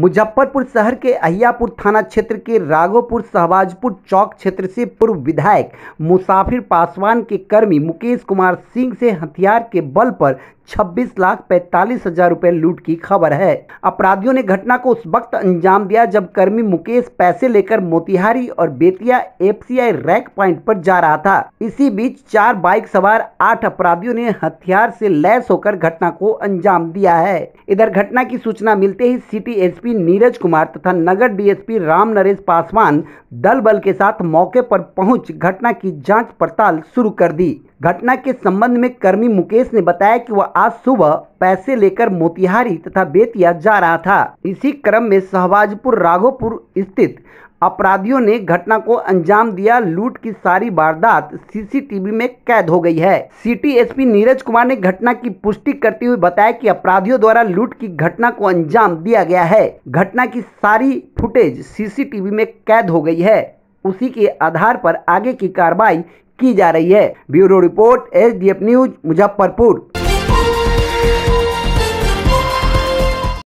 मुजफ्फरपुर शहर के अहियापुर थाना क्षेत्र के राघोपुर शहबाजपुर चौक क्षेत्र से पूर्व विधायक मुसाफिर पासवान के कर्मी मुकेश कुमार सिंह से हथियार के बल पर 26 लाख पैंतालीस हजार रुपए लूट की खबर है अपराधियों ने घटना को उस वक्त अंजाम दिया जब कर्मी मुकेश पैसे लेकर मोतिहारी और बेतिया एफसीआई रैक पॉइंट पर जा रहा था इसी बीच चार बाइक सवार आठ अपराधियों ने हथियार से लैस होकर घटना को अंजाम दिया है इधर घटना की सूचना मिलते ही city S DSP Neeraj Kumar तथा नगर डीएसपी राम नरेश पासवान दल बल के साथ मौके पर पहुंच घटना की जांच पड़ताल शुरू कर दी घटना के संबंध में कर्मी मुकेश ने बताया कि वह आज सुबह पैसे लेकर मोतिहारी तथा बेतिया जा रहा था इसी क्रम में सहबाजपुर राघोपुर स्थित अपराधियों ने घटना को अंजाम दिया लूट की सारी वारदात सीसीटीवी में कैद हो गई है सिटी एसपी नीरज कुमार ने घटना की पुष्टि करते हुए बताया कि अपराधियों द्वारा लूट की घटना को अंजाम दिया गया है घटना की सारी फुटेज सीसीटीवी में कैद हो गई है उसी के आधार पर आगे की कार्रवाई की जा रही है bureau report H news Muzaffarpur